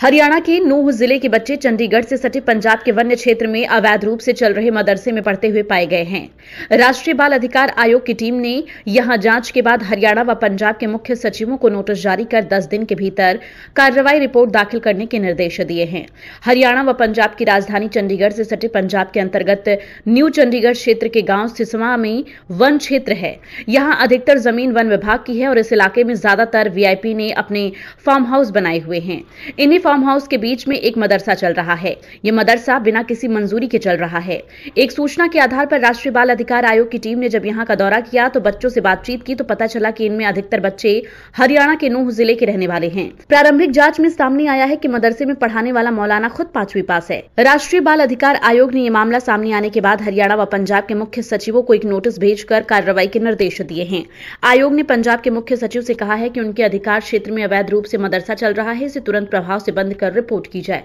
हरियाणा के नूह जिले के बच्चे चंडीगढ़ से सटे पंजाब के वन्य क्षेत्र में अवैध रूप से चल रहे मदरसे में पढ़ते हुए पाए गए हैं राष्ट्रीय बाल अधिकार आयोग की टीम ने यहां जांच के बाद हरियाणा व पंजाब के मुख्य सचिवों को नोटिस जारी कर 10 दिन के भीतर कार्रवाई रिपोर्ट दाखिल करने के निर्देश दिए हैं हरियाणा व पंजाब की राजधानी चंडीगढ़ से सटे पंजाब के अंतर्गत न्यू चंडीगढ़ क्षेत्र के गाँव सिसवा में वन क्षेत्र है यहाँ अधिकतर जमीन वन विभाग की है और इस इलाके में ज्यादातर वीआईपी ने अपने फार्म हाउस बनाए हुए हैं इन्हीं फार्म हाउस के बीच में एक मदरसा चल रहा है ये मदरसा बिना किसी मंजूरी के चल रहा है एक सूचना के आधार पर राष्ट्रीय बाल अधिकार आयोग की टीम ने जब यहाँ का दौरा किया तो बच्चों से बातचीत की तो पता चला कि इनमें अधिकतर बच्चे हरियाणा के नूह जिले के रहने वाले हैं प्रारंभिक जांच में सामने आया है की मदरसे में पढ़ाने वाला मौलाना खुद पांचवी पास है राष्ट्रीय बाल अधिकार आयोग ने ये मामला सामने आने के बाद हरियाणा व पंजाब के मुख्य सचिवों को एक नोटिस भेजकर कार्रवाई के निर्देश दिए हैं आयोग ने पंजाब के मुख्य सचिव से कहा है कि उनके अधिकार क्षेत्र में अवैध रूप से मदरसा चल रहा है इसे तुरंत प्रभाव से बंद कर रिपोर्ट की जाए